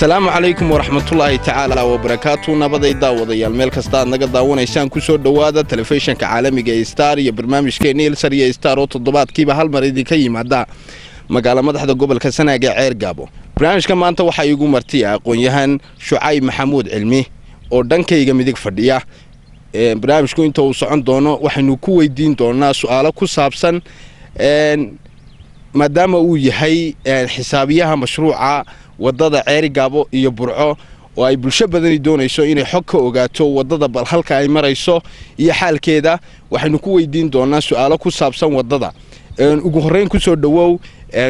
asalaamu calaykum waraxmatullaahi tacaala wabarakaatu nabaday daawadayaal meel kasta aad naga daawanaysaan ku soo dhowaada telefishinka caalamiga ee star iyo barnaamijkeenna hilsar iyo star oo toddobaadkiiba hal mar idinka yimaada magaala madaxda gobolka sanaaga ceer gaabo barnaamijka maanta waxaa iigu martiya ah aqoon-yahaan shucayb maxamuud cilmi oo dhankayga midig fadhiya barnaamijku inta uu socon doono waxaynu ku weydiin doonaa su-aalo ku saabsan maadaama uu yahay xisaabiyaha mashruuca wadada ceeri gaabo iyo burco oo ay bulsho badani doonayso inay xog ka ogaato wadada bal halka ay marayso iyo xaalkeeda waxaynu ku weydiin doonaa su-aalo ku saabsan wadada ugu horeyn kusoo dhawow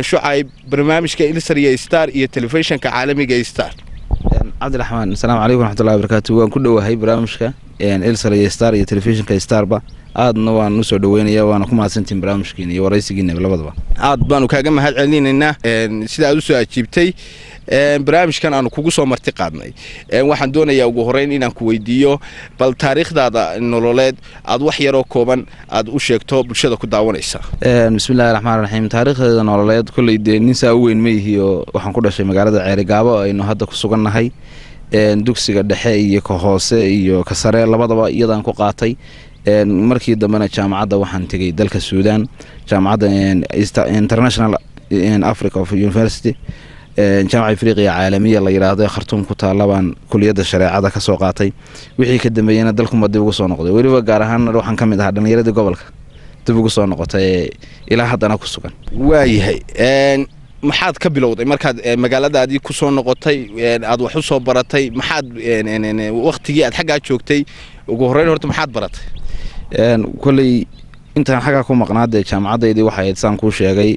shucayb barnaamijka ilsariya star iyo telefishinka caalamiga star cabdiraxmaan asalaamu calaykum raxmatullahi wabarakaatu waan ku dhowahay barnaamijka ilsariya star iyo telefishinka starba aadna waan usoo dhaweynayaa waana ku mahadsantihin barnaamijkiina iyo waraysigiina labadaba aad baanu kaaga mahad celinaynaa sida aad usoo ajiibtay barnaamijkan aanu kugu soo marti qaadnay waxaan doonayaa ugu horeyn inaan ku weydiiyo bal taariikhdaada nololeed aad wax yaroo kooban aad u sheegto bulshada ku daawanaysa bismillahi raxmaan raxiim taariikhdeeda nololeed kolley dee nin u weyn ma yihioo waxaan ku dhashay magaalada ceerigaabo aynu hadda ku sugannahay dugsiga dhexe iyo ka hoose iyo ka sare labadaba iyadaan ku qaatay markii dambena jaamacadda waxaan tegay dalka suudaan jaamacadda international africa of university jaamac afriqiya caalamiya la yidhaahdo ee khartuum ku taalla baan kuliyadda shareecada kasoo qaatay wixii ka dambeeyena dalkuma dib ugu soo noqday weliba gaar ahaanna waxaan ka mid ahaa dhallinyaradii gobolka dib ugu soo noqotay ee ilaa haddana ku sugan waayahay maxaad ka bilowday markaad magaaladaadii ku noqotay aad wax u baratay maxaad wakhtigii aad xaggaa joogtay ugu horreyn horta maxaad baratay koley intaan xaggaa ku maqnaa dee jaamacaddaydii waxay ayd saan kuu sheegay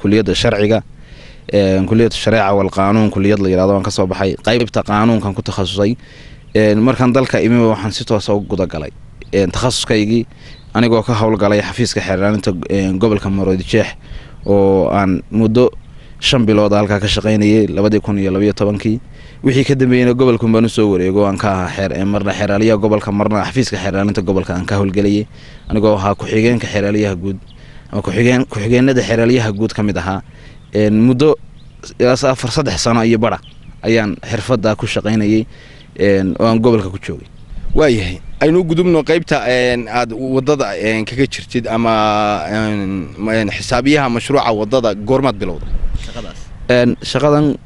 kuliyadda sharciga kuliyad shareeca walqaanuun kuliyad la yirahdo waan kasoo baxay qaybta qaanuunkan ku takhasusay markaan dalka imiba waxaan si toosa ah u gudagalay takhasuskaygii anigoo ka howlgalay xafiiska xeeraaninta gobolka maroodijeex oo aan muddo shan bilooda halkaa ka shaqaynayay labadii kun iyo labaiyo tobankii wixii ka dambeeyeyna gobolkan baan usoo wareego aan ka ahaa marna xeeraaliyaha gobolka marna xafiiska xeeraalinta gobolka aan ka howlgelayay anigoo ahaa ku-xigeenka xeeraalyaha guud ama ku-xigeenada xeeraalyaha guud ka mid ahaa muddo afar saddex sano iyo bara ayaan xirfadaa ku shaqaynayay oo aan gobolka ku joogay waayahay aynu gudubno qaybta aad wadada kaga jirtid ama xisaabiyaha mashruuca wadada goormaad bilowda shaqadan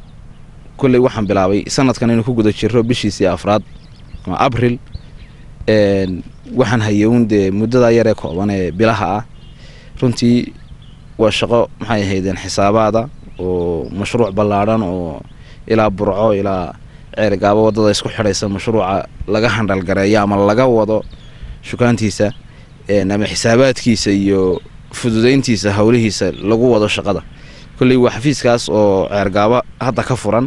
kulley waxaan bilaabay sanadkan inuu ku guda jiro bishiisii afraad ama abril waxaan hayown dee muddadaa yaree koobanee bilaha ah runtii waa shaqo maxay ahaydeen xisaabaada oo mashruuc ballaadhan oo ilaa burco ilaa ceerigaabo waddada isku xidhaysa mashruuca laga handhalgareeyo ama laga wado shukaantiisa ama xisaabaadkiisa iyo fududayntiisa howlihiisa lagu wado shaqada kolley waa xafiiskaas oo ceergaabo hadda ka furan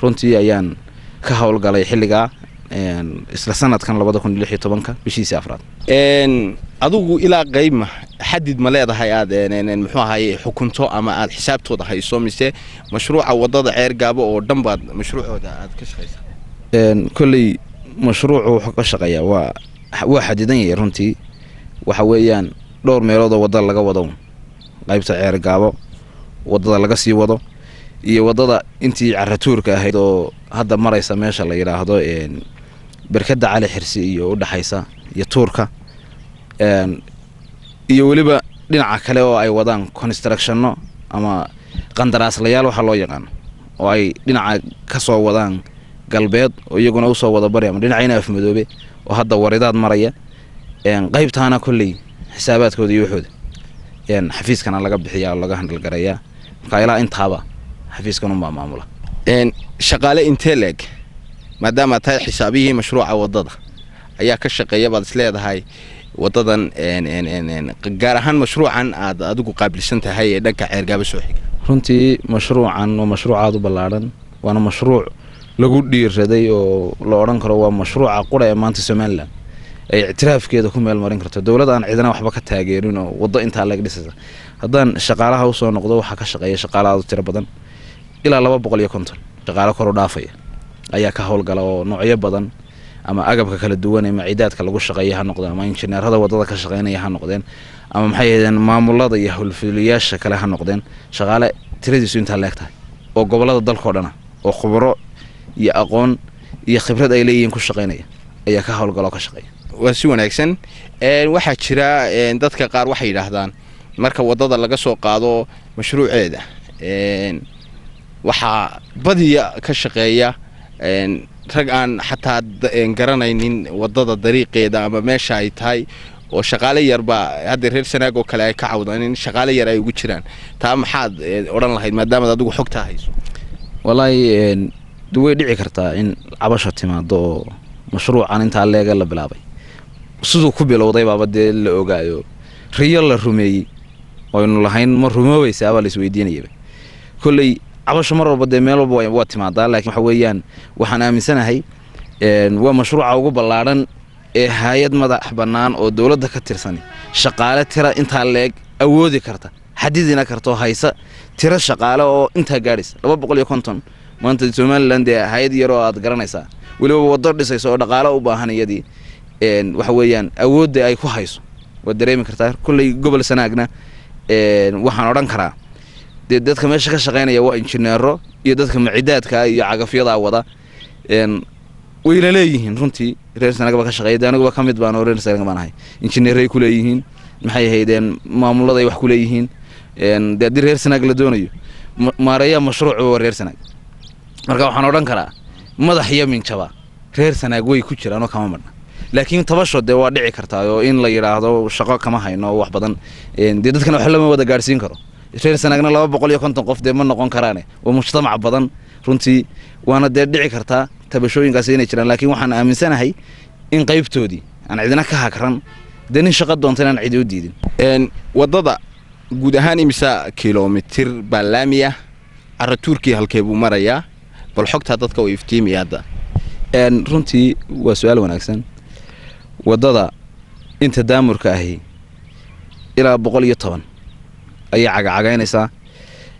runtii ayaan ka howlgalay xilligaa isla sanadkan labada kun iyo lix iyo tobanka bishiisii afraad adigu ilaa qaybma xadid ma leedahay aad muxuu ahaye xukunto ama aad xisaabtooda hayso mise mashruuca wadada ceer gaabo oo dhan baad mashruucooda aad ka shaqaysaa kolley mashruucu wuxuu ka shaqeeyaa waa waa xadidan yahay runtii waxa weeyaan dhowr meeloodoo wadada laga wado qeybta ceer gaabo wadada laga sii wado iyo wadada intii caratuurka ahayd oo hadda maraysa meesha la yidhaahdo barkada cali xirsi iyo udhexaysa iyo tuurka iyo weliba dhinaca kale oo ay wadaan constructionno ama qandaraaslayaal waxaa loo yaqaano oo ay dhinaca kasoo wadaan galbeed oo iyaguna usoo wada bari ama dhinacayna afmadoobe oo hadda waridaad maraya qaybtaana kolley xisaabaadkooda iyo waxooda xafiiskana laga bixiya oo laga handalgarayaa markaa ilaa intaaba xafiiskan unbaa maamula shaqaale inteeleeg maadaama tahay xisaabiyihii mashruuca wadada ayaa ka shaqeeya baad isleedahay wadadan gaar ahaan mashruucan aad adigu qaabilsan tahay ee dhanka ceergaaba soo xiga runtii mashruucan waa mashruuc aada u ballaadhan waana mashruuc lagu dhiiraday oo la odhan karo waa mashruuca qura ee maanta somalilan ay ictiraafkeeda ku meelmarin karto dowlad aan cidana waxba ka taageerin oo wado intaa laga dhisasa haddaan shaqaalaha usoo noqdo waxaa ka shaqeeya shaqaalaadu tiro badan ilaa laba boqol iyo konton shaqaalo kor u dhaafaya ayaa ka howlgala oo noocyo badan ama agabka kala duwan ee maciidaadka lagu shaqeeya ha noqdeen ama injineerada wadada ka shaqeynaya ha noqdeen ama maxay ahaydeen maamulada iyo howlfuliyaasha kale ha noqdeen shaqaale tiradiisu intaa leeg oo gobolada dalkao dhana oo khubaro iyo aqoon iyo khibrad ay leeyihiin ku shaqeynaya ayaa ka howlgaloo ka shaqeeya waa si wanaagsan waxaa jira dadka qaar waxay yidhaahdaan marka wadada laga soo qaado mashruuceeda waxaa badiya ka shaqeeya rag aan xataa garanaynin wadada dariiqeeda ama meesha ay tahay oo shaqaale yarba hadda reer sanaag oo kale ay ka cawdaan in shaqaale yar ay ugu jiraan taa maxaad odhan lahayd maadaamaad adigu xogtaa hayso wallaahi way dhici kartaa in cabasho timaado oo mashruucan intaa leega la bilaabay siduu ku bilowdaybaaba dee la ogaayo riyo la rumeeyey aynu lahayn ma rumoobaysaabaa laisweydiinayaba koley cabasho mar walba dee meel walba waa timaadaa laakiin waxa weeyaan waxaan aaminsanahay waa mashruuca ugu ballaadhan ee hay-ad madax bannaan oo dowladda ka tirsan shaqaale tira intaa leeg awoodi karta xadidina kartaoo haysa tiro shaqaale oo intaa gaadhaysa laba boqol iyo konton maanta somalilan dee hay-ad yaroo aad garanaysaa weliba waddo dhisaysa oo dhaqaale u baahan iyadii waxa weeyaan awoodda ay ku hayso waad dareemi kartaa kolley gobol sanaagna waxaan odhan karaa dee dadka meesha ka shaqaynaya waa injineero iyo dadka macidaadkaa iyo cagafyadaa wada wayna leeyihiin runtii reersangaba ka shaqeeya aniguba ka mid baan oo reersanag baan ahay injineeray ku leeyihiin maxay ahaydeen maamuladay wax ku leeyihiin dee haddii reer sanaag la doonayo maareeyaa mashruucu waa reer sanaag marka waxaan odhan karaa madax iyo minjaba reer sanaag way ku jiraanoo kama madhna laakiin tabasho dee waa dhici kartaa oo in la yidhaahdo shaqo kama hayno wax badan dee dadkana wax lama wada gaadhsiin karo reer sanaagna laba boqol iyo konton qof dee ma noqon karaane waa mujtamac badan runtii waana dee dhici kartaa tabashooyinkaasi inay jiraan laakiin waxaan aaminsanahay in qaybtoodii aan cidina ka hagran dee nin shaqa doonta inaan cidi u diidin waddada guud ahaan imisa kilomitir baa laamiya ah. cara tuurkiya halkee buu marayaa bal xogtaa dadka way iftiimaya hadda runtii waa su-aal wanaagsan waddada inta daamurka ahi ilaa boqol iyo toban ayay cagacagaynaysaa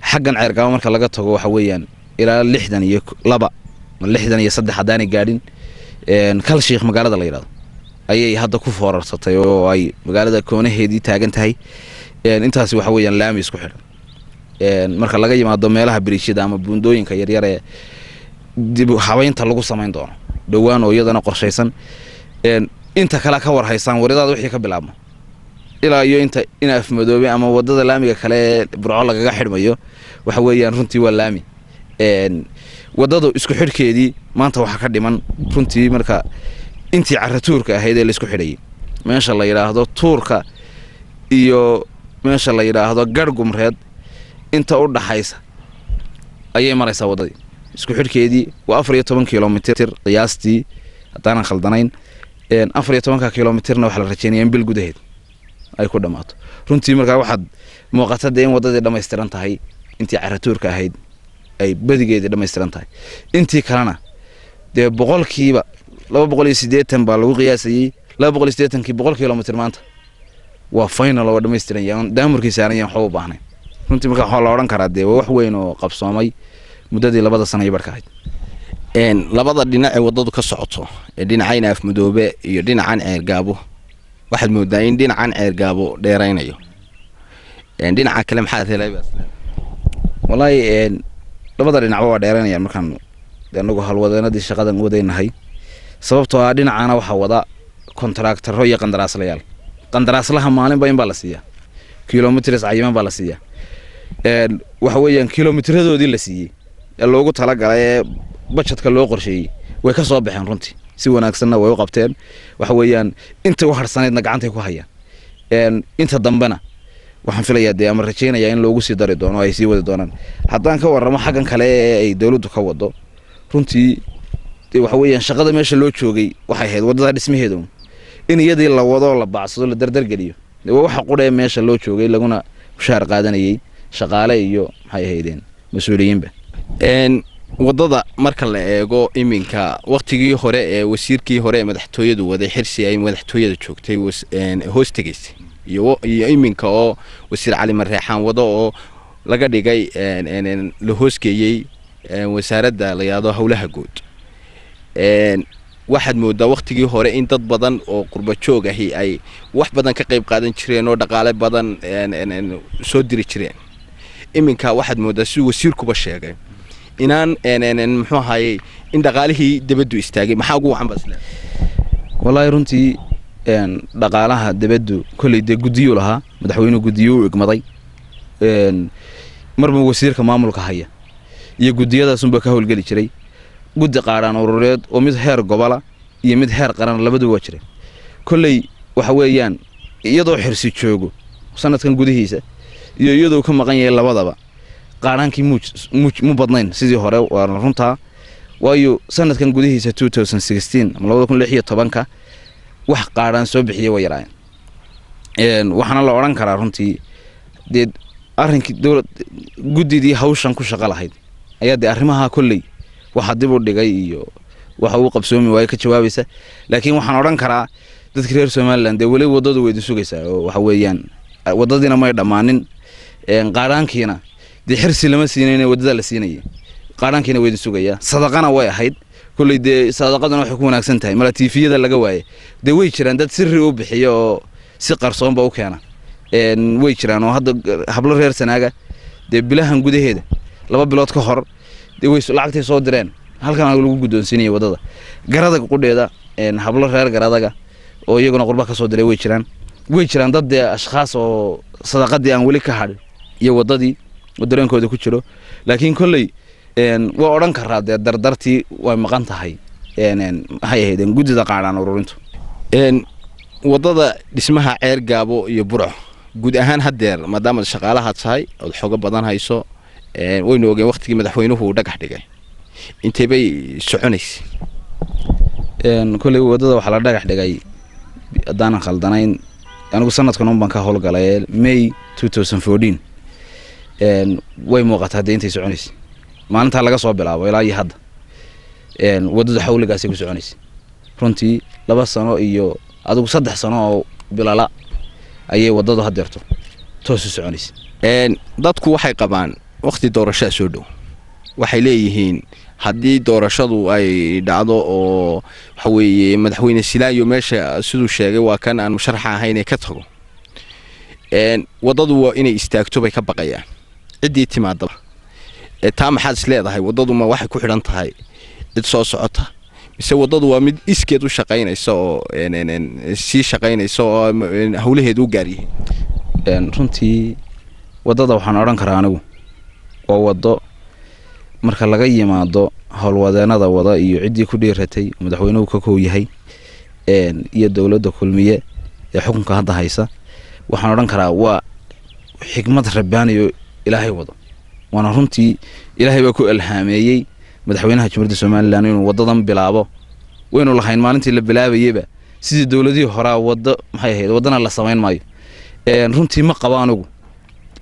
xaggan ceerkaaba marka laga tago waxa weeyaan ilaa lixdan iyo laba lixdan iyo saddex haddaanay gaadhin kal shiikh magaalada la yidhahdo ayay hadda ku foorarsatay oo ay magaalada koonaheedii taagan tahay intaas waxa weeyaan laami isku xidhan marka laga yimaado meelaha biriishada ama buundooyinka yaryaree dib habeynta lagu samayn doono dhowaan oo iyadana qorshaysan inta kale ka warhaysaan waradaada wixii ka bilaabma ilaa iyo inta in afmadoobe ama wadada laamiga kale ee burco lagaga xidhmayo waxa weeyaan runtii waa laami wadadu isku xirkeedii maanta waxaa ka dhiman runtii marka intii cara tuurka ahayd ee laisku xidhayay meesha la yidhaahdo tuurka iyo meesha la yidhaahdo garh gumreed inta u dhaxaysa ayay maraysaa wadadii isku xidhkeedii waa afar iyo toban kilomitir qiyaastii haddaanan khaldanayn afar iyo tobanka kilomitirna waxaa la rajeynaya in bil gudaheed ay ku dhamaato runtii markaa waxaad muuqata dee in waddadii dhammaystiran tahay intii caratuurka ahayd ay badigeedii dhammaystiran tahay intii kalena dee boqolkiiba laba boqol iyo siddeetan baa lagu qiyaasayey laba boqol iyo siddeetankii boqol kilomitr maanta waa final waa dhammaystiran daamurkii saaran waxba u baahnayn runtii markaa waxaa la odhan karaa dee wax weyn oo qabsoomay muddadii labada sana iyo ahayd labada dhinac ee waddadu ka socoto ee dhinacayna afmadoobe iyo dhinacan ceergaabo waxaad moodaa in dhinacan ceergaabo dheeraynayo dhinaca kale maxaad helaya labada dhinacba waa dheeraynayaan markaan anagu halwadeenadii shaqadan wadaynahay sababtoo ah dhinacana waxaa wada kontaractaro iyo qandaraaslayaal qandaraaslaha maalinba in baa la siiyaa kilomitrs cayiman baa la siiyaa waxa weeyaan kilomitradoodii la siiyey ee loogu talagalay ee bajetka loo qorsheeyey way ka soo baxeen runtii si wanaagsanna way u qabteen waxa weeyaan intay u harhsanaydna gacantay ku hayaan inta dambena waxaan filayaa dee ama rajaynayaa in loogu sii dari doono ay sii wadi doonaan haddaan ka warramo xaggan kale ee ay dowladdu ka wado runtii waxa weeyaan shaqada meesha loo joogay waxay ahayd waddadaa dhismaheedu in iyadii la wadoo la bacsado la dardargeliyo waa waxa qudhee meesha loo joogay laguna mushaar qaadanayey shaqaale iyo maxay ahaydeen mas-uuliyiinba waddada marka la eego iminka wakhtigii hore ee wasiirkii hore ee madaxtooyadu waday xirsi ay madaxtooyada joogtay hoos tegaysay iyo iminka oo wasiir cali mareexaan wado oo laga dhigay la hoosgeeyey wasaaradda la yidhaado howlaha guud waxaad moodaa wakhtigii hore in dad badan oo qurbajoog ahi ay wax badan ka qayb qaadan jireen oo dhaqaale badan soo diri jireen iminka waxaad moodaa siduu wasiirkuba sheegay inaan muxuu ahaayey in dhaqaalihii dabadu istaagay maxaa ugu wacan baasle wallaahi runtii dhaqaalaha dabadu kolley dee guddiyuu lahaa madaxweyne guddiyuu igmaday marba wasiirka maamulka haya iyo guddiyadaasunbaa ka howlgeli jiray guddi qaadhaan urureed oo mid heer gobola iyo mid heer qaran labadu waa jira kolley waxa weeyaan iyadoo xirsi joogo sanadkan gudihiisa iyo iyadoo ka maqan yahay labadaba qaaraankii mu badnayn sidii hore waana runtaa waayo sanadkan gudihiisa ama wax qaaraan soo bixiya way yaraayeen waxaana la odhan karaa runtii dee arrinkii dowlad guddidii hawshan ku shaqo lahayd ayaa dee arrimaha kolley waxa dib u dhigay iyo waxa uu qabsoomi waaye ka jawaabaysa laakiin waxaan odhan karaa dadka reer somalilan dee weli waddadu way idin sugaysaa oo waxa weeyaan waddadiina may dhammaanin qaaraankiina dee xirsi lama siinayna wadadaa la siinaya qaadhaankiina weydin sugayaa sadaqana way ahayd kolley dee sadaqaduna waxay ku wanaagsan tahay mala tiifiyada laga waaye dee way jiraan dad sirri u bixiya oo si qarsoonba u keena way jiraan oo hadda hablo reer sanaaga dee bilahan gudaheeda laba bilood ka hor lacagtay soo direen halkan lagu guddoonsiinaya waddada garada qudheeda hablo reer garadaga oo iyaguna qurba ka diray way jiraan way jiraan dad dee ashkhaas oo sadaqadii aan weli ka hadhin iyo waddadii oo dareenkooda ku jiro laakiin kolley waa odhan karaa dee dardartii way maqan tahay maxay ahaydeen guddida qaadhaan ururintu waddada dhismaha ceer gaabo iyo burco guud ahaan haddeer maadaamaad shaqaalahaad tahay ood xogo badan hayso waynu ogeen waktigii madaxweynuhu uu dhagax dhigay intee bay soconaysa kolley waddada waxaa la dhagax dhigay haddaanan khaldanayn anigu sanadkan un ka howlgalay may two thousand fourteen way muuqata haddee intay soconaysay maalintaa laga soo bilaabo ilaa iyo hadda waddada xawligaasay ku soconaysay runtii laba sano iyo adigu saddex sano oo bilala ayay waddadu hadeerto toosu soconaysay dadku waxay qabaan wakti doorashaa soo dhow waxay leeyihiin haddii doorashadu ay dhacdo oo waxa weeye madaxweyne silaayo meesha siduu sheegay waa kan aan musharaxa ahayn ee ka tago waddadu waa inay istaagto bay ka baqayaan ciddii timaada taa maxaad isleedahay wadaduma waxay ku xidhan tahay cid soo socota mise wadadu waa mid iskeed u shaqaynaysa oo sii shaqaynaysa oo hawlaheeda u gaaryahay runtii wadada waxaan odhan karaa anigu waa waddo marka laga yimaado howlwadeenada wada iyo ciddii ku dhiiratay madaxweynuhu ka koow yahay iyo dowladda kulmiye ee xukunka hadda haysa waxaan odhan karaa waa xikmad rabaaniyo ilaahay wado waana runtii ilaahay baa ku ilhaameeyey madaxweynaha jumhuuriyadda somalilan inuu wadadan bilaabo waynu lahayn maalintii la bilaabayaba sidii dowladihii horaa wado maxay ahayd waddana la samayn maayo runtii ma qabo anugu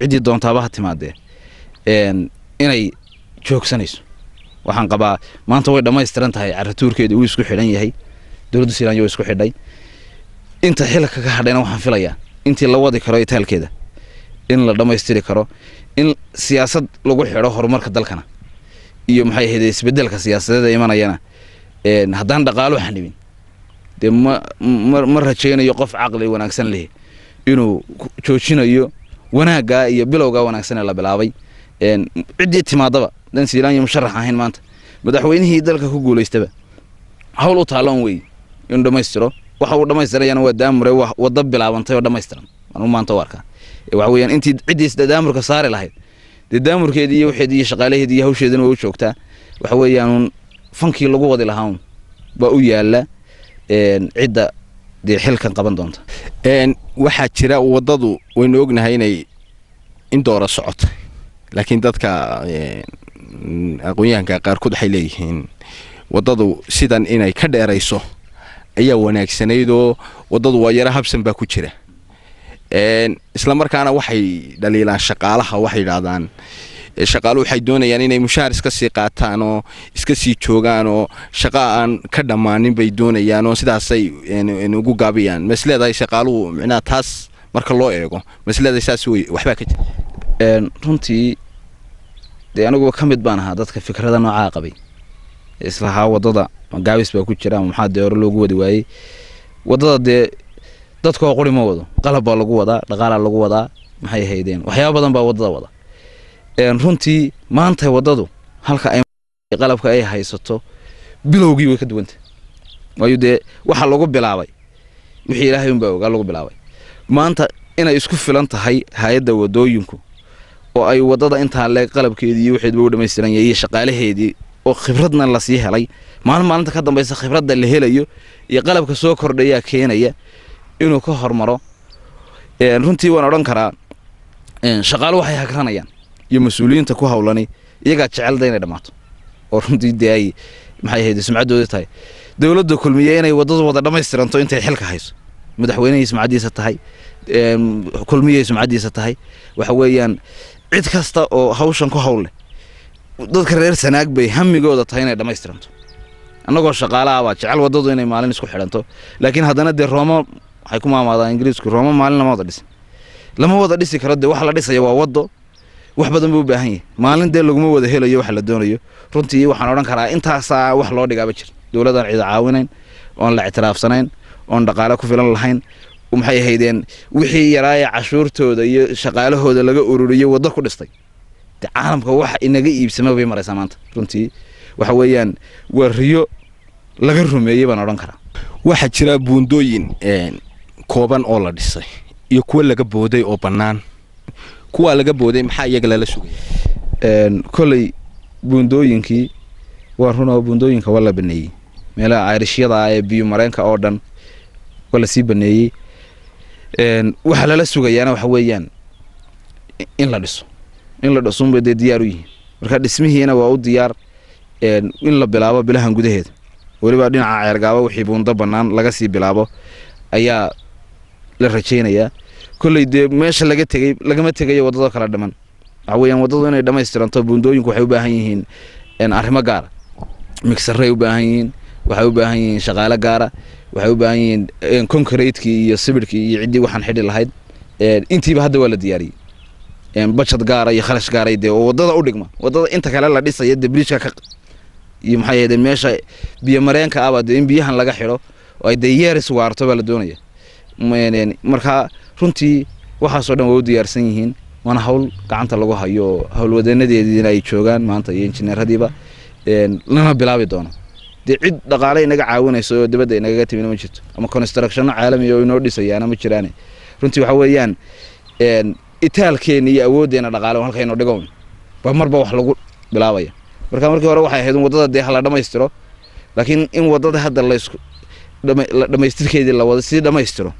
ciddii doontaabaha timaadee inay joogsanayso waxaan qabaa maanta way dhammaystiran tahay carratuurkeeda uu isku xidhan yahay dowladdu siilaanya waa isku xidhay inta xilka ka hadhayna waxaan filayaa intii la wadi karo itaalkeeda in la dhammaystiri karo in siyaasad lagu xidho horumarka dalkana iyo maxay ahayd isbedelka siyaasadeeda imanayana haddaan dhaqaalo xanibin dee ma ma rajaynayo qof caqli wanaagsan leh inuu joojinayo wanaaga iyo bilowgaa wanaagsan ee la bilaabay ciddii timaadaba dan siilaanyo musharax ahayn maanta madaxweynihii dalka ku guulaystaba hawl u taalloon wey inuu dhammaystiro waxa uu dhammaystirayana waa daamure wada bilaabantay oo dhammaystiran anuu maanta u arkaa waxaweyaan intii ciddiis dadaamurka saari lahayd dadaamurkeedii iyo waxeed iyo shaqaalaheedi iyo hawsheedana waa u joogtaa waxa weeyaanuun fankii lagu wadi lahaaun baa u yaalla cidda dee xilkan qaban doonta waxaa jira waddadu waynu ognahay inay indoora doora socoto laakiin dadka aqoonyahanka qaarkood waxay leeyihiin waddadu sidan inay ka dheerayso ayaa wanaagsanaydo waddadu waa yaro habsan baa ku jira islamarkaana waxay dhaliilaan shaqaalaha waxay yidhaahdaan shaqaaluhu waxay doonayaan inay mushaar iska sii oo iska sii oo shaqa aan ka dhammaanin bay doonayaan oo sidaasay ugu gaabiyaan masleedahay shaqaaluhu micnaha taas marka loo eego masleedahay saas wey waxbaa ka jira runtii dee aniguba ka mid baan ahaa dadka fikrada noocaa qabay islahaa waddada magaabis baa ku jira maxaa dee hore loogu wadi waayey waddada dee dadka waa quri ma wado qalab baa lagu wadaa dhaqaalaa lagu wadaa maxay ahaydeen waxyaaba badan baa waddada wada runtii maanta waddadu halka qalabka ay haysato bilowgii way ka duwanta waayo dee waxa lagu bilaabay wixii ilaahay unbaa ogaa lagu bilaabay maanta inay isku filan tahay hay-adda waddooyinku oo ay wadada intaa leeg qalabkeedii iyo waxeedba u dhammaystiran yahay iyo shaqaalaheedii oo khibradna lasii helay maalin maalinta ka dambaysa khibradda la helayo iyo qalabka soo kordhayaa keenaya inuu ka hormaro runtii waan odhan karaa shaqaalo waxay hakranayaan iyo mas-uuliyiinta ku hawlani iyagaa jecelda inay dhammaato oo runtii dee ay maxay ahayd sumcaddoodii tahay dowladda kulmiye inay waddada wada dhammaystiranto intay xilka hayso madaxweynehay sumcaddiisa tahay kulmiyahay sumcaddiisa tahay waxa weeyaan cid kasta oo hawshan ku hawl leh dadka reer sanaag bay hamigooda tahay inay dhammaystiranto annagoo shaqaalahabaa jecel waddadu inay maalin isku xidhanto laakiin haddana dee roomo waxay ku maamaadaa ingiriisku rooma maalin lama wada dhisi lama wada dhisi karo dee waxa la dhisaya waa waddo wax badan buu baahan yahay maalin dee laguma wada helayo waxa la doonayo runtii waxaan odhan karaa intaasaa wax loo dhigaaba jir dowladaan cida caawinayn oon la ictiraafsanayn oon dhaqaale ku filan lahayn maxay ahaydeen wixii yaraaya cashuurtooda iyo shaqaalahooda laga ururiyo waddo ku dhistay de caalamka waxa inaga iibsama bay maraysaa maanta runtii waxa weeyaan waa riyo laga rumeeyey baan odhan karaa waxaa jira buundooyin kooban oo la dhisay iyo kuwa laga booday oo bannaan kuwaa laga booday maxaa iyaga lala sugaya koley buundooyinkii waan runaa buundooyinka waa la baneeyey meelaha cayrishyada ah ee biyo mareenka oo dhan waa lasii baneeyey waxaa lala sugayaana waxa weeyaan in la dhiso in la dhisuunbay dee diyaar u yihiin marka dhismihiina waa u diyaar in la bilaabo bilahan gudaheeda weliba dhinaca ceergaabo wixii buundo bannaan laga sii bilaabo ayaa la rajaynayaa koley dee meesha laga tegay lagama tegayo waddado kala dhiman waxa weeyaan waddadu inay dhammaystiranto buundooyinku waxay u baahan yihiin arrimo gaara migsaray u baahan yihiin waxay u baahan yihiin shaqaale gaara waxay u baahan yihiin concretekii iyo sibirhkii iyo ciddii waxaan xidhi lahayd intiiba hadda waa la diyaariyey bajad gaara iyo kharash gaaray dee oo waddada u dhigma waddada inta kale la dhisaya dee briijka ka iyo maxay ahaydeen meesha biyomareenka ahba dee in biyahan laga xidho oo ay dee yeeris waarto baa la doonaya markaa runtii waxaasoo dhan waa u diyaarsan yihiin waana hawl gacanta lagu hayo howlwadanadeediina ay joogaan maanta iyo injineeradiiba lana bilaabi doono dee cid dhaqaale inaga caawinayso oo dibadda inagaga timina ma jirto ama constructionno caalamiya oo inoo dhisayaana ma jiraane runtii waxa weeyaan itaalkeenna iyo awooddeenna dhaqaale halka inoo dhigo ba marba wax lagu bilaabaya marka markii hore waxay ahayd in waddada dee hala dhammaystiro laakiin in waddada hadda la dhammaystirkeedii la wado sii dhammaystiro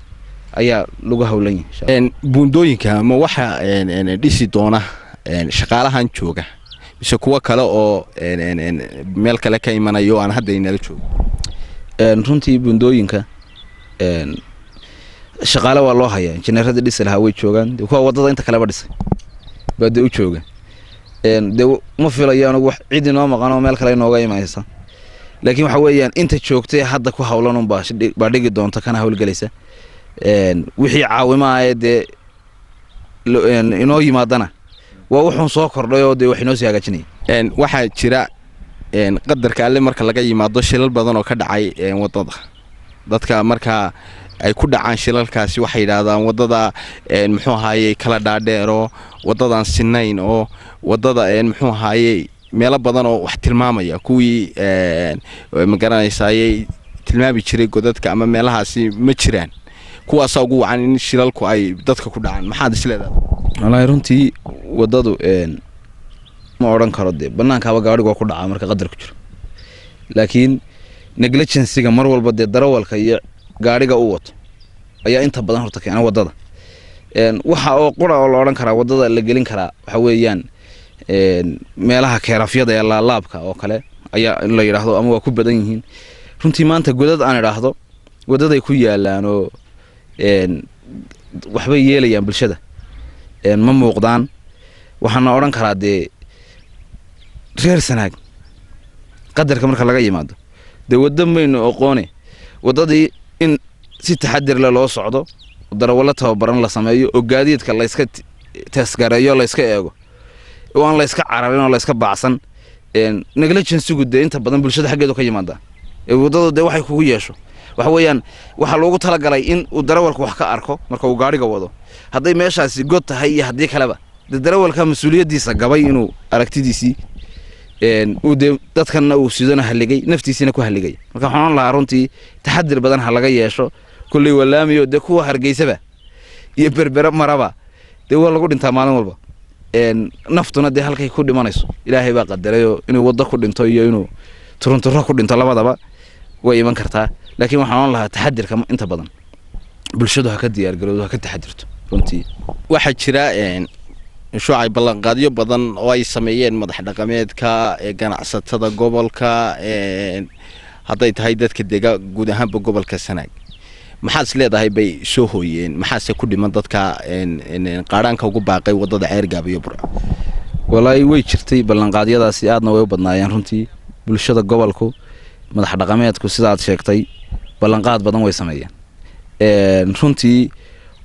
ayaa lagu hawlan yahay buundooyinka ma waxa dhisi doona shaqaalahan jooga mise kuwo kale oo meel kale ka imanayo aan hadda inala joogo runtii buundooyinka shaqaale waa loo hayaa injineerada dhisi lahaa way joogaan de kuwa wadada inta kaleba dhisay baa dee u jooga de ma filayo anugu wax cid inoo maqanoo meel kale inooga imanaysa laakiin waxa weeyaan inta joogtay hadda ku hawlanun baa dhigi doonta kana hawlgelaysa wixii caawimahaye dee inoo yimaadana waa wuxuun soo kordhayoo dee wax inoo sii hagaajinaya waxaa jira qadarka alle marka laga yimaado shilal badan oo ka dhacay wadada dadka markaa ay ku dhacaan shilalkaasi waxay yidhaahdaan wadada muxuu ahaaye kala dhaadheeroo waddadaan sinayn oo wadada muxuu ahaaye meelo badan oo wax tilmaamaya kuwii magaranaysaayey tilmaami jiray godadka ama meelahaasi ma jiraan kuwaasaa ugu wacan in shilalku ay dadka ku dhacaan maxaad isleedahay wallaahi runtii wadadu ma odhan karo dee banaanka haba gaadhigu waa ku dhacaa marka qadar ku jiro laakiin neglegensiga mar walba dee darawalka iyo gaadhiga u wato ayaa inta badan horta keena wadada waxa oo qura oo la odhan karaa wadada la gelin karaa waxa weeyaan meelaha keerafyada ee laalaabka oo kale ayaa la yidhaahdo ama waa ku badan yihiin runtii maanta godad aan idhaahdo wadaday ku yaalaan oo waxbay yeelayaan bulshada ma muuqdaan waxaana odhan karaa dee reer sanaag qadarka marka laga yimaado dee waddo maynu aqoone waddadii in si taxadirle loo socdo darawalo tababaran la sameeyo oo gaadiidka layska taasgareeyo layska eego oo aan layska cararin oo layska baacsan neglegensigu dee inta badan bulshada xaggeedu ka yimaadaa ee waddadu dee waxay kugu yeesho waxa weeyaan waxaa loogu talagalay in uu darawalka wax ka arko marka uu gaadhiga wado hadday meeshaasi god tahay iyo haddii kaleba de darawalka mas-uuliyaddiisa gabay inuu aragtidiisii uu dadkanna uu sidona halligay naftiisina ku halligay marka waxaan ohan lahaa runtii taxadir badan ha laga yeesho kolley waa laamiyo dee kuwa hargeysaba iyo berbere maraba dee waa lagu dhintaa maalin walba naftuna dee halkay ku dhimanayso ilaahay baa qadarayoo inuu waddo ku dhinto iyo inuu turunturo ku dhinto labadaba way iman kartaa laakiin waxaan oan lahaa taxadirka inta badan bulshadu haka diyaargaroodo haka taxadirto runtii waxaa jira shuucay ballanqaadyo badan oo ay sameeyeen madax dhaqameedka ganacsatada gobolka hadday tahay dadka dega guud ahaanba gobolka sanaag maxaas leedahay bay soo hooyeen maxaase ku dhiman dadka qaadhaanka ugu baaqay wadada ceergaaba iyo burco walaahi way jirtay ballanqaadyadaasi aadna way u badnaayeen runtii bulshada gobolku madax dhaqameedku sida sheegtay ballanqaad badan way sameeyeen runtii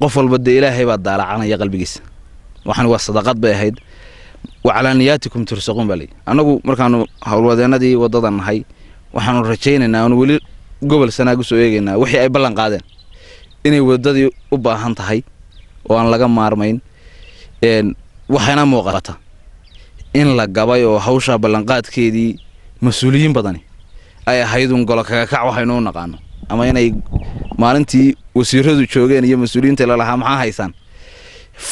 qof walba dee ilaahay baa daalacanaya qalbigiisa waxaan waa sadaqad bay ahayd wacalaaniyaatikum tursaquun baa leeyihi annagu markaanu howlwadeenadii waddadan nahay waxaanu rajaynaynaa aanu weli gobol sanaag u soo eegaynaa wixii ay ballan qaadeen inay waddadii u baahan tahay oo aan laga maarmayn waxayna muuqata in la gabay oo hawshaa ballanqaadkeedii mas-uuliyiin badani ay ahaydun golo kagakac waxaynuu naqaano ama inay maalintii wasiiradu joogeen iyo mas-uuliyiinta lalahaa maxaa haysaan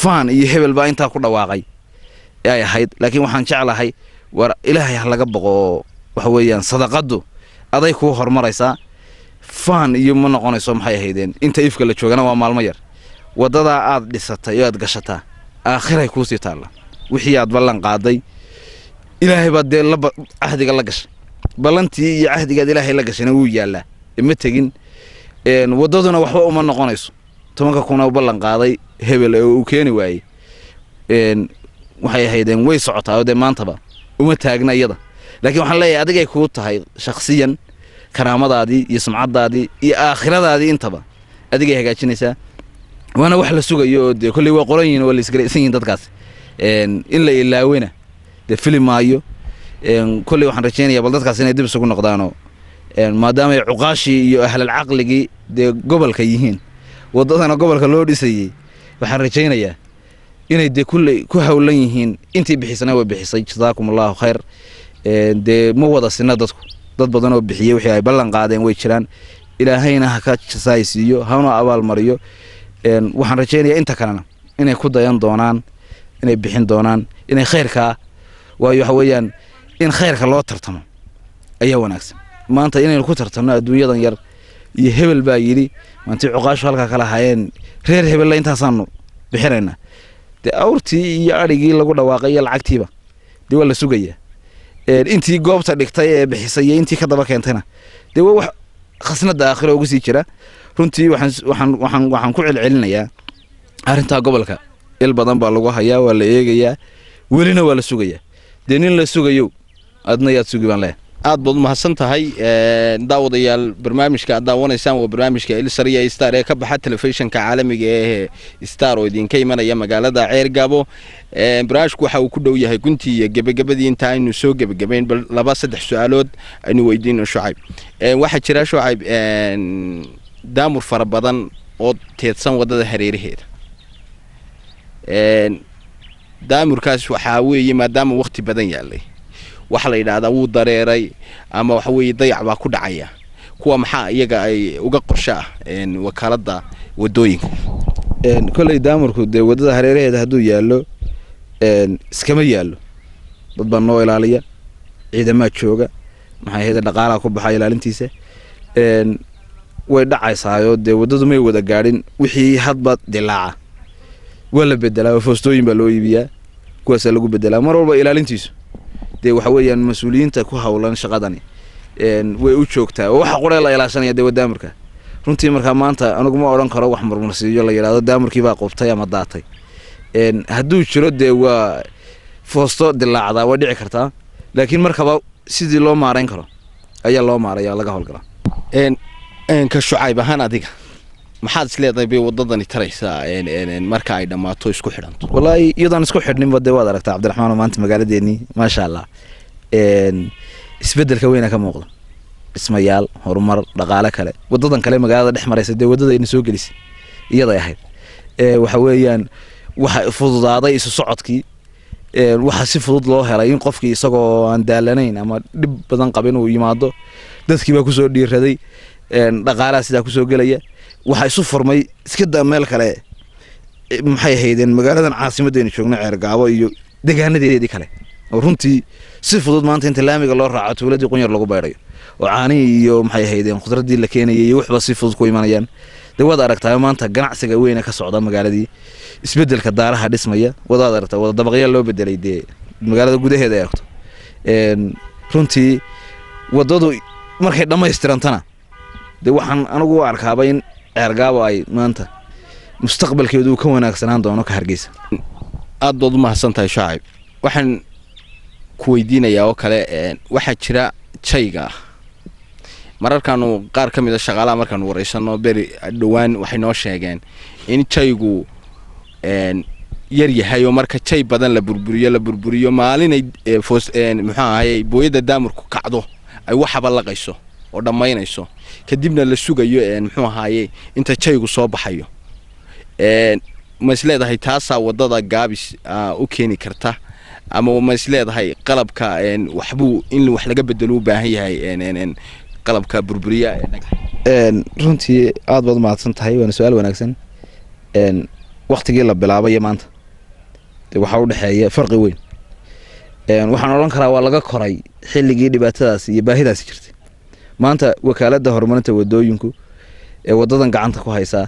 faan iyo hebel baa intaa ku dhawaaqay ay ahayd laakiin waxaan jeclahay war ilaahay ha laga boqo oo waxa weeyaan sadaqaddu aday kuu hormaraysaa faan iyo ma noqonayso maxay ahaydeen inta ifka la joogana waa maalmo yar waddadaa aad dhisatay oo aad gashataa aakhiray kuusii taalla wixii aad ballan qaaday ilaahay baad dee cahdiga la gashay ballantii iyo cahdigaad ilaahay la gashayna wuu yaallaa e ma tegin waddaduna waxba uma noqonayso tobanka kuna ballan qaaday hebel oo uu keeni waayey waxay ahaydeen way socotaa dee maantaba uma taagna iyada laakiin waxaan leeyahay adigay kuu tahay shakhsiyan karaamadaadii iyo sumcadaadii iyo aakhiradaadii intaba adigay hagaajinaysaa waana wax la sugayo oo dee kolley waa qoran yihin waa la isgaraysan yihin dadkaas in la ilaawena dee fili maayo kolley waxaan rajaynayaa bal dadkaas inay dib isugu noqdaanoo maadaama cuqaashii iyo ahlal caqligii dee gobolka yihiin waddadana gobolka loo dhisayey waxaan rajaynayaa inay dee kulley ku hawlan yihiin intii bixisana way bixisay jasaakum allaahu khayr dee ma wada sina dadku dad badan oo bixiyey wixii ay ballan qaadeen way jiraan ilaahayna ha jasaay siiyo hana abaalmariyo waxaan rajaynayaa inta kalena inay ku dayan doonaan inay bixin doonaan inay khayrkaa ah. waayo waxa weeyaan in khayrka loo tartamo ayaa wanaagsan maanta inaynu ku tartamno adduunyadan yar iyo hebel baa yidhi maantii cuqaashu halkaa kala haayeen reer hebelle intaasaanu bixinaynaa dee awrtii iyo adhigii lagu dhawaaqay iyo lacagtiiba dee waa la sugayaa intii goobta dhigtay ee bixisay iyo intii ka daba keentayna dee waa wax khasnadda aakhiro ugu sii jira runtii waxaan ku celcelinayaa arrintaa gobolka il badan baa lagu hayaa waa la eegayaa welina waa la sugayaa dee nin la sugayo adna yaad sugi baan leehay aad baad umahadsan tahay eh, daawadayaal barnaamijka aad daawanaysaan waa barnaamijka elsariya star ee ka baxa telefishinka caalamiga ee eh, star oo idinka imanaya magaalada ceergabo eh, barnaamijku waxa uu ku dhow yahay guntii iyo gebagabadii inta aynu soo gebagabayn bal laba saddex su-aalood aynu weydiino shucayb waxaa jira shucayb daamur fara badan oo teedsan wadada hareeraheeda daamurkaas waxaa weeye maadaama wakti badan yaalay waxaa la yidhaahdaa wuu dareeray ama waxaweye dayac baa ku dhacaya kuwa maxaa iyaga ay uga qorshaa ah, wakaalada wadooyinka koley daamarku dee waddada hareeraheeda hadduu yaallo iskama yaallo dad baa noo ilaaliya ciidamaa jooga maxay ahayde dhaqaalaa ku baxaa ilaalintiisa way dhacaysaayo dee wadadu may wada gaadhin wixii hadba dilaaca waa la bedelaa foostooyin baa loo iibiyaa kuwaasaa lagu bedelaa mar walba ilaalintiisu dee waxa weeyaan mas-uuliyiinta ku hawlan shaqadani way u joogtaa waxa qoree la ilaashanaya dee waa daamarka runtii markaa maanta anugu ma odhan karo wax murmursiiyo la yidhaahdo daamurkii baa qubtay ama daatay hadduu jiro dee waa foosto dilaacdaa waa dhici kartaa laakiin markaba sidii loo maarayn karo ayaa loo maaraya laga howlgala ka shucayb ahaan adiga maxaad isleedahay bay wadadani taraysaa marka ay dhammaato isku xidhanto wallaahi iyadaan isku xidhninba dee waad aragtaa cabdiraxmaan oo maanta magaaladeenii maasha allah isbeddelka weyna ka muuqda dhismayaal horumar dhaqaale kale wadadan kale magaalada dhex maraysa dee waddada ina soo gelisay iyaday ahayd waxa weeyaan waxa fududaaday isu socodkii waxaa si fudud loo helay in qofkii isagoo aan daalanayn ama dhib badan qabin uu yimaado dadkii baa kusoo dhiiraday dhaqaalaha sidaa kusoo gelaya waxaa isu furmay iskadaa meel kale e, maxay ahaydeen magaalada caasimadeena joogna ceergaabo iyo degaanadeedii kale oo runtii si fudud maanta inta laamiga loo raaco tuuladii qunyar lagu beydhayo oo caanihii iyo maxay ahaydeen khudradii la keenayay iyo waxba si fudud ku imanayaan de waad aragtaa maanta ganacsiga weyna ka socda magaaladii isbedelka daaraha dhismaya wadaad aragtaa wada loo bedelay dee magaalada gudaheeda ay aragto runtii wadadu markay dhammaystirantana de waxaan anugu arkaaba in ceergaabo ay maanta mustaqbalkeedu ka wanaagsanaan doono ka hargeysa aad baad u mahadsan tahay shaacib waxaan ku weydiinayaa oo kale eh, waxaa jira jayga mararkaanu qaar ka mid a ah shaqaalaha markaanu wareysano beri dhowaan waxay noo sheegeen in jaygu eh, yar yahay oo marka jay badan la burburiyo la burburiyo maalinay eh, muxuu ahay booyadda daamurku kacdo ay waxaba laqayso oo dhammaynayso kadibna la sugayo muxuu ahaaye inta jaygu soo baxayo ma isleedahay taasaa wadada gaabis u keeni karta ama maisleedahay isleedahay qalabka waxbu in wax laga bedelo u baahan yahay qalabka burburiya runtii aad baad umahadsan tahay waana su-aal wanaagsan waktigii la bilaabay iyo maanta de waxaa udhexeeya farqi weyn waxaan odhan karaa waa laga koray xilligii dhibaatadaas iyo baahidaasi jirtay maanta wakaalada horumarinta wadooyinku ee wadadan gacanta ku haysaa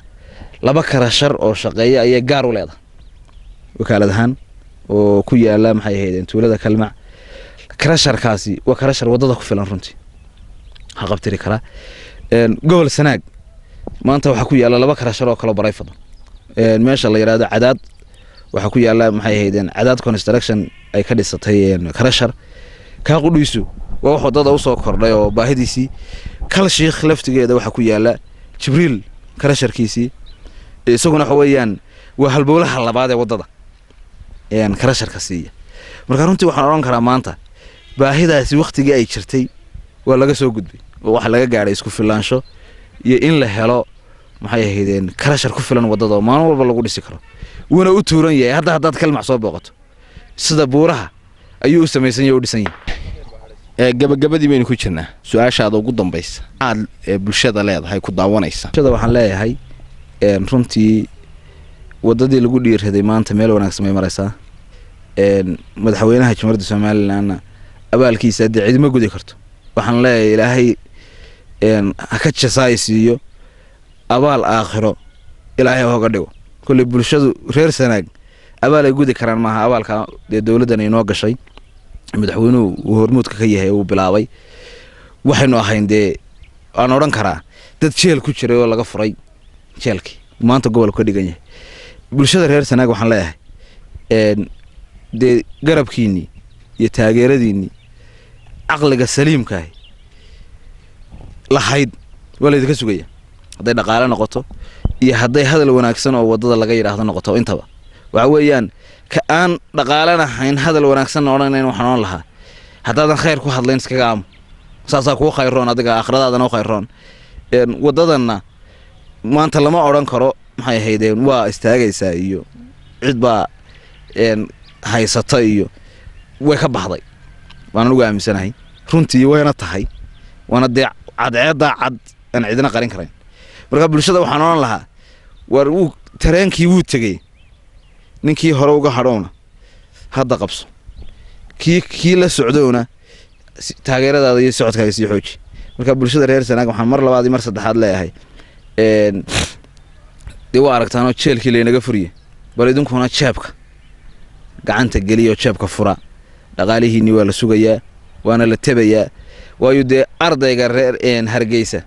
laba karashar oo shaqeeya ayay gaar u leedahay wakaalad ahaan oo ku yaala maxay ahaydeen tuulada kalmac karasharkaasi waa karashar wadada ku filan runtii ha qabtiri karaa gobol sanaag maanta waxaa ku yaala laba karashar oo kaloo baray fadan meesha la yidhaahdo cadaad waxaa ku yaala maxay ahaydeen cadaad construction ay ka dhisatay karashar kaa qudhuyso waa wax wadada usoo kordhay oo baahidiisii kal shiikh laftigeeda waxaa ku yaala jibriil karasharkiisii isaguna waxa weeyaan waa halbowlaha labaad ee waddada karasharka siiya marka runtii waxaan odhan karaa maanta baahidaasi wakhtigii ay jirtay waa laga soo gudbay oo waxa laga gaadhay isku filaansho iyo in la helo maxay ahaydeen karashar ku filan waddada oo maalin walba lagu dhisi karo wuuna u tuuran yahay hadda haddaad kalmac soo booqato sida buuraha ayuu u samaysan yahe u dhisan yahay gabagabadii baynu ku jirnaa su-aashaada ugu dambaysa aad bulshada leedahay ku daawanaysa bulshada waxaan leeyahay runtii wadadii lagu dhiirraday maanta meel wanaagsan bay maraysaa madaxweynaha jumhuuriyadda somalilanna abaalkiisa dee cidima gudi karto waxaan leeyahay ilaahay haka jasaay siiyo abaal aakhiro ilaahay hoga dhigo kolley bulshadu reer sanaag abaal ay gudi karaan maaha abaalka dee dowladdan inoo gashay madaxweynuhu uu hormuudka ka yahay uu bilaabay waxaynu ahayn dee aan odhan karaa dad jeel ku jiray oo laga furay jeelkii maanta gobolku ka dhigan yahay bulshada reer sanaag waxaan leeyahay dee garabkiinnii iyo taageeradiinnii caqliga saliimkaahi lahayd waa laydinka sugaya hadday dhaqaale noqoto iyo hadday hadal wanaagsan oo waddada laga yidhaahdo noqoto intaba waxa weeyaan ka aan dhaqaalanahayn hadal wanaagsan odhanayn waxaan oon lahaa haddaadan khayr ku hadlayn iskaga aamo saasaa kuu khayroon adiga aakhiradaadana u khayroon waddadanna maanta lama odhan karo maxay ahaydeen waa istaagaysaa iyo cid baa haysata iyo way ka baxday waana ugu aaminsanahay runtii wayna tahay waana dee cadceeddaa cad aan cidina qarin karayn marka bulshada waxaan odhan lahaa war wuu tareenkii wuu tegey ninkii hore uga hadhowna hadda qabso kii kii la socdowna taageeradaada iyo socodkaaga sii xooji marka bulshada reer sanaag waxaan mar labaad mar saddexaad leeyahay dee waa aragtaanoo jeelkii laynaga furiye bal idinkuna jeebka gacanta geliya oo jeebka fura dhaqaalihiinii waa la sugayaa waana la tebayaa waayo dee ardayga reer hargeysa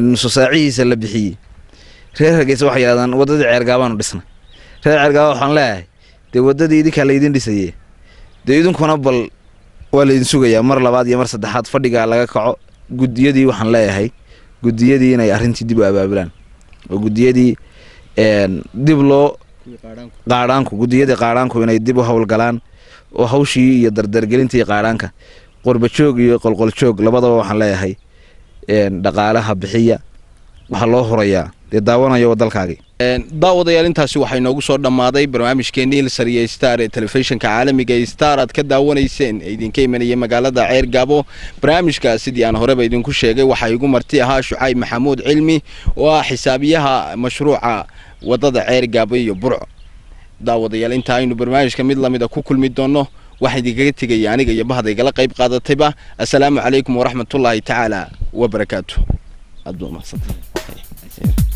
nusasaacihiisa la bixiyey reer hargeysa waxay yidhahdaan waddadii ceergaabaanu dhisnay reer cergaaba waxaan leeyahay dee waddadii idinkaa laydin dhisaye dee idinkuna bal waa laydin sugayaa mar labaad iyo mar saddexaad fadhigaa laga kaco guddiyadii waxaan leeyahay guddiyadii inay arrintii dib u abaabulaan oo guddiyadii dib loo qaadhaanku guddiyadii qaadhaanku inay dib u howlgalaan oo hawshii iyo dardargelintii qaadhaanka qorbajoog iyo qolqoljoog labadaba waxaan leeyahay dhaqaalaha bixiya waxaa loo horayaa dee daawanayo dalkaagii daawadayaal intaasi waxaa noogu soo dhammaaday barnaamijkeennii la sariyey star ee telefishinka caalamiga ee star aad ka daawanayseen ee idinka imanayay magaalada ceer gaabo barnaamijka sidii aan horeba idinku sheegay waxaa igu marti ahaa shucayb maxamuud cilmi oo ah xisaabiyaha mashruuca wadada ceer gaabo iyo burco daawadayaal inta aynu barnaamijka mid lamida ku kulmi doonno waxaa idinkaga tegaya aniga iyo bahda igala qayb qaadatayba assalaamu calaykum waraxmatullaahi tacaala wabarakaatu aad ba umadsanta Yeah.